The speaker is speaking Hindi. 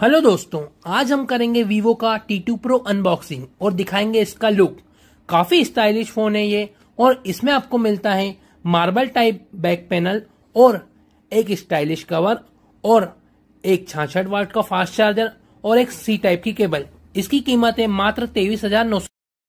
हेलो दोस्तों आज हम करेंगे वीवो का T2 Pro अनबॉक्सिंग और दिखाएंगे इसका लुक काफी स्टाइलिश फोन है ये और इसमें आपको मिलता है मार्बल टाइप बैक पैनल और एक स्टाइलिश कवर और एक छाछठ वाट का फास्ट चार्जर और एक सी टाइप की केबल इसकी कीमत है मात्र तेईस हजार नौ